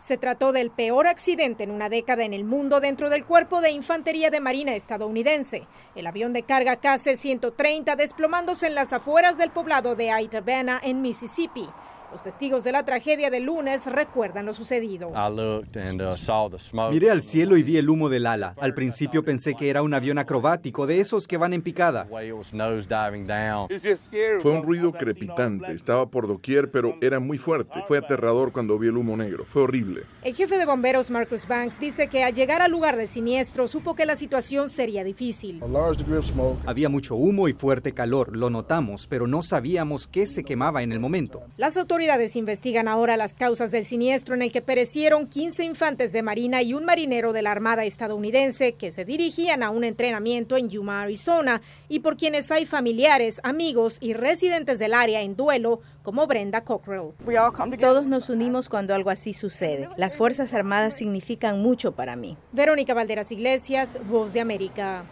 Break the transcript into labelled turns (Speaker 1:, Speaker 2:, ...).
Speaker 1: Se trató del peor accidente en una década en el mundo dentro del cuerpo de infantería de Marina estadounidense. El avión de carga KC-130 desplomándose en las afueras del poblado de Aitabana, en Mississippi. Los testigos de la tragedia del lunes recuerdan lo sucedido.
Speaker 2: Uh, Miré al cielo y vi el humo del ala. Al principio pensé que era un avión acrobático, de esos que van en picada.
Speaker 3: Fue un ruido crepitante, estaba por doquier, pero era muy fuerte. Fue aterrador cuando vi el humo negro, fue horrible.
Speaker 1: El jefe de bomberos Marcus Banks dice que al llegar al lugar de siniestro supo que la situación sería difícil.
Speaker 4: Había mucho humo y fuerte calor, lo notamos, pero no sabíamos qué se quemaba en el momento.
Speaker 1: Las autoridades autoridades investigan ahora las causas del siniestro en el que perecieron 15 infantes de marina y un marinero de la Armada estadounidense que se dirigían a un entrenamiento en Yuma, Arizona, y por quienes hay familiares, amigos y residentes del área en duelo, como Brenda Cockrell.
Speaker 5: Todos nos unimos cuando algo así sucede. Las Fuerzas Armadas significan mucho para mí.
Speaker 1: Verónica Valderas Iglesias, Voz de América.